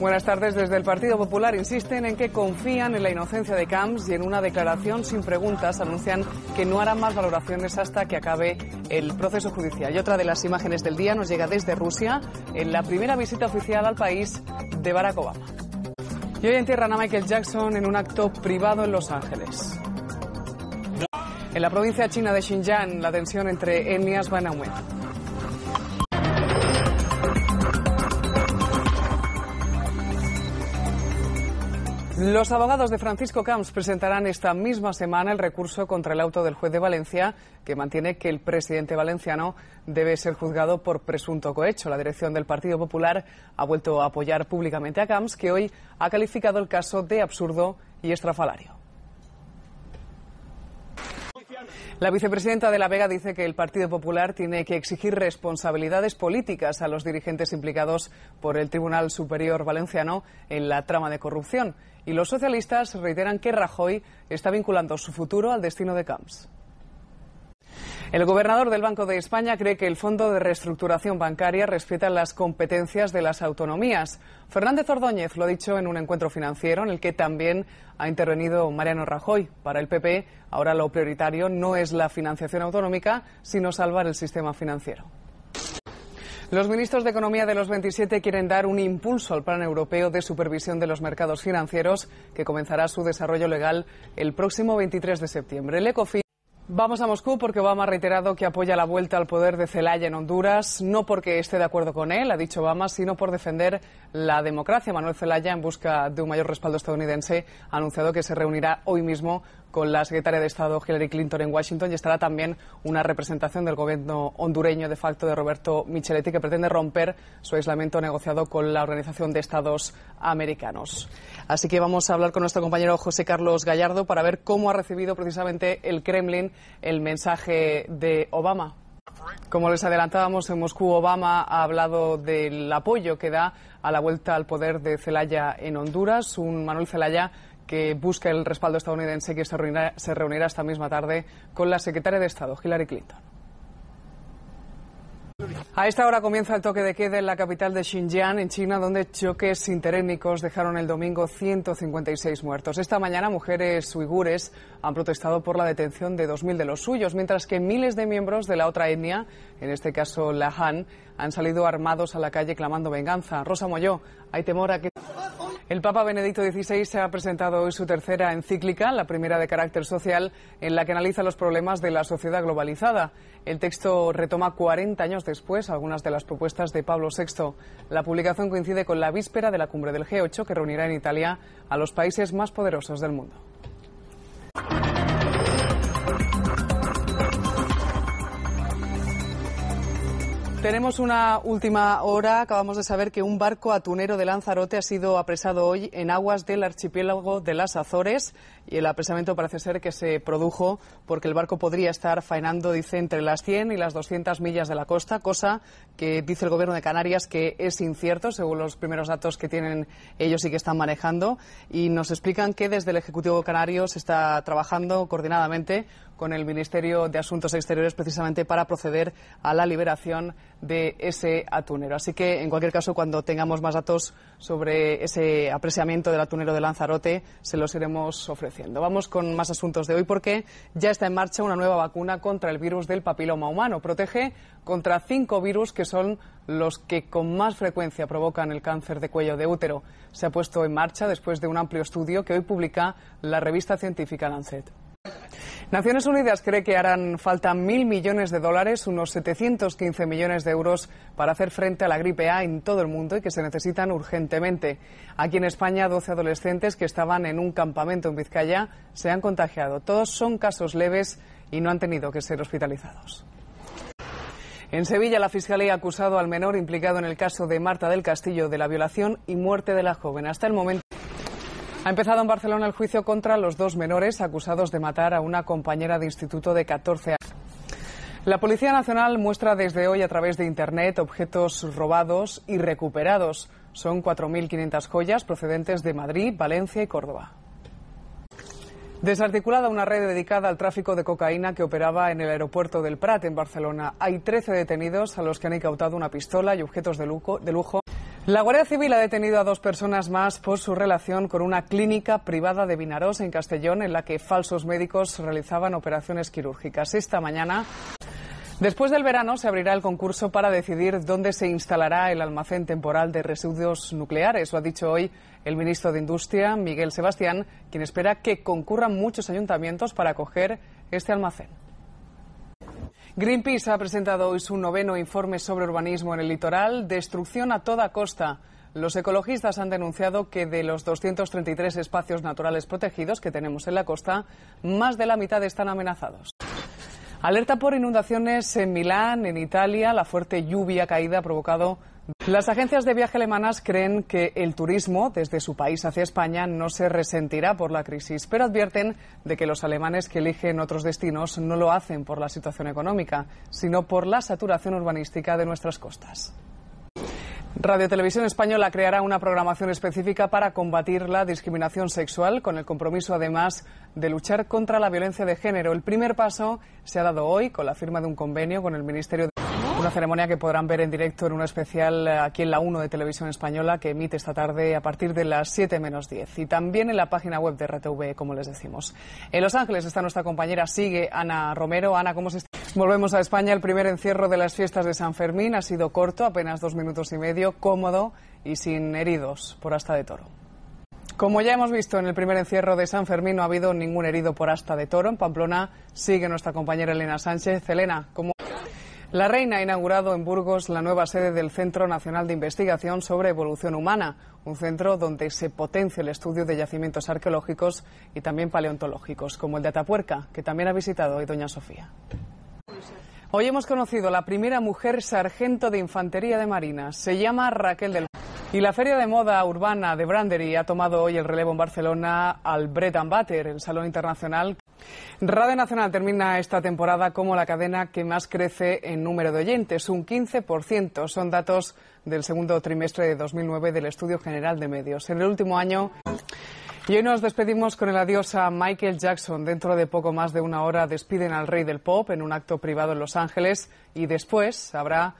Buenas tardes. Desde el Partido Popular insisten en que confían en la inocencia de Camps y en una declaración sin preguntas anuncian que no harán más valoraciones hasta que acabe el proceso judicial. Y otra de las imágenes del día nos llega desde Rusia en la primera visita oficial al país de Barack Obama. Y hoy entierran a Michael Jackson en un acto privado en Los Ángeles. En la provincia china de Xinjiang, la tensión entre etnias va en aumento. Los abogados de Francisco Camps presentarán esta misma semana el recurso contra el auto del juez de Valencia que mantiene que el presidente valenciano debe ser juzgado por presunto cohecho. La dirección del Partido Popular ha vuelto a apoyar públicamente a Camps, que hoy ha calificado el caso de absurdo y estrafalario. La vicepresidenta de La Vega dice que el Partido Popular tiene que exigir responsabilidades políticas a los dirigentes implicados por el Tribunal Superior Valenciano en la trama de corrupción. Y los socialistas reiteran que Rajoy está vinculando su futuro al destino de Camps. El gobernador del Banco de España cree que el Fondo de Reestructuración Bancaria respeta las competencias de las autonomías. Fernández Ordóñez lo ha dicho en un encuentro financiero en el que también ha intervenido Mariano Rajoy. Para el PP, ahora lo prioritario no es la financiación autonómica, sino salvar el sistema financiero. Los ministros de Economía de los 27 quieren dar un impulso al Plan Europeo de Supervisión de los Mercados Financieros, que comenzará su desarrollo legal el próximo 23 de septiembre. El ECOFIN Vamos a Moscú porque Obama ha reiterado que apoya la vuelta al poder de Zelaya en Honduras, no porque esté de acuerdo con él, ha dicho Obama, sino por defender la democracia. Manuel Zelaya, en busca de un mayor respaldo estadounidense, ha anunciado que se reunirá hoy mismo con la secretaria de Estado Hillary Clinton en Washington y estará también una representación del gobierno hondureño de facto de Roberto Micheletti que pretende romper su aislamiento negociado con la Organización de Estados Americanos. Así que vamos a hablar con nuestro compañero José Carlos Gallardo para ver cómo ha recibido precisamente el Kremlin el mensaje de Obama. Como les adelantábamos, en Moscú Obama ha hablado del apoyo que da a la vuelta al poder de Zelaya en Honduras. Un Manuel Zelaya que busca el respaldo estadounidense que se reunirá, se reunirá esta misma tarde con la secretaria de Estado, Hillary Clinton. A esta hora comienza el toque de queda en la capital de Xinjiang, en China, donde choques interétnicos dejaron el domingo 156 muertos. Esta mañana, mujeres uigures han protestado por la detención de 2.000 de los suyos, mientras que miles de miembros de la otra etnia, en este caso la Han, han salido armados a la calle clamando venganza. Rosa Moyó, hay temor a que. El Papa Benedicto XVI se ha presentado hoy su tercera encíclica, la primera de carácter social, en la que analiza los problemas de la sociedad globalizada. El texto retoma 40 años después algunas de las propuestas de Pablo VI. La publicación coincide con la víspera de la cumbre del G8, que reunirá en Italia a los países más poderosos del mundo. Tenemos una última hora. Acabamos de saber que un barco atunero de Lanzarote ha sido apresado hoy en aguas del archipiélago de las Azores y el apresamiento parece ser que se produjo porque el barco podría estar faenando, dice, entre las 100 y las 200 millas de la costa, cosa que dice el gobierno de Canarias que es incierto según los primeros datos que tienen ellos y que están manejando. Y nos explican que desde el Ejecutivo Canario se está trabajando coordinadamente con el Ministerio de Asuntos Exteriores precisamente para proceder a la liberación de ese atúnero. Así que, en cualquier caso, cuando tengamos más datos sobre ese apreciamiento del atunero de Lanzarote, se los iremos ofreciendo. Vamos con más asuntos de hoy porque ya está en marcha una nueva vacuna contra el virus del papiloma humano. Protege contra cinco virus que son los que con más frecuencia provocan el cáncer de cuello de útero. Se ha puesto en marcha después de un amplio estudio que hoy publica la revista científica Lancet. Naciones Unidas cree que harán falta mil millones de dólares, unos 715 millones de euros, para hacer frente a la gripe A en todo el mundo y que se necesitan urgentemente. Aquí en España, 12 adolescentes que estaban en un campamento en Vizcaya se han contagiado. Todos son casos leves y no han tenido que ser hospitalizados. En Sevilla, la Fiscalía ha acusado al menor implicado en el caso de Marta del Castillo de la violación y muerte de la joven. Hasta el momento. Ha empezado en Barcelona el juicio contra los dos menores acusados de matar a una compañera de instituto de 14 años. La Policía Nacional muestra desde hoy a través de Internet objetos robados y recuperados. Son 4.500 joyas procedentes de Madrid, Valencia y Córdoba. Desarticulada una red dedicada al tráfico de cocaína que operaba en el aeropuerto del Prat, en Barcelona. Hay 13 detenidos a los que han incautado una pistola y objetos de lujo. La Guardia Civil ha detenido a dos personas más por su relación con una clínica privada de Vinarós en Castellón en la que falsos médicos realizaban operaciones quirúrgicas. Esta mañana Después del verano se abrirá el concurso para decidir dónde se instalará el almacén temporal de residuos nucleares. Lo ha dicho hoy el ministro de Industria, Miguel Sebastián, quien espera que concurran muchos ayuntamientos para acoger este almacén. Greenpeace ha presentado hoy su noveno informe sobre urbanismo en el litoral, destrucción a toda costa. Los ecologistas han denunciado que de los 233 espacios naturales protegidos que tenemos en la costa, más de la mitad están amenazados. Alerta por inundaciones en Milán, en Italia. La fuerte lluvia caída ha provocado las agencias de viaje alemanas creen que el turismo desde su país hacia España no se resentirá por la crisis, pero advierten de que los alemanes que eligen otros destinos no lo hacen por la situación económica, sino por la saturación urbanística de nuestras costas. Radio Televisión Española creará una programación específica para combatir la discriminación sexual, con el compromiso además de luchar contra la violencia de género. El primer paso se ha dado hoy con la firma de un convenio con el Ministerio de. Una ceremonia que podrán ver en directo en un especial eh, aquí en la 1 de Televisión Española que emite esta tarde a partir de las 7 menos 10 y también en la página web de RTV, como les decimos. En Los Ángeles está nuestra compañera, sigue Ana Romero. Ana, ¿cómo se está? Volvemos a España. El primer encierro de las fiestas de San Fermín ha sido corto, apenas dos minutos y medio, cómodo y sin heridos por hasta de toro. Como ya hemos visto en el primer encierro de San Fermín, no ha habido ningún herido por asta de toro. En Pamplona sigue nuestra compañera Elena Sánchez. Elena, ¿cómo? La reina ha inaugurado en Burgos la nueva sede del Centro Nacional de Investigación sobre Evolución Humana, un centro donde se potencia el estudio de yacimientos arqueológicos y también paleontológicos, como el de Atapuerca, que también ha visitado hoy doña Sofía. Hoy hemos conocido la primera mujer sargento de infantería de Marina. Se llama Raquel del y la feria de moda urbana de Brandery ha tomado hoy el relevo en Barcelona al Bread and Butter, el salón internacional. Radio Nacional termina esta temporada como la cadena que más crece en número de oyentes, un 15%. Son datos del segundo trimestre de 2009 del Estudio General de Medios. En el último año. Y hoy nos despedimos con el adiós a Michael Jackson. Dentro de poco más de una hora despiden al rey del pop en un acto privado en Los Ángeles y después habrá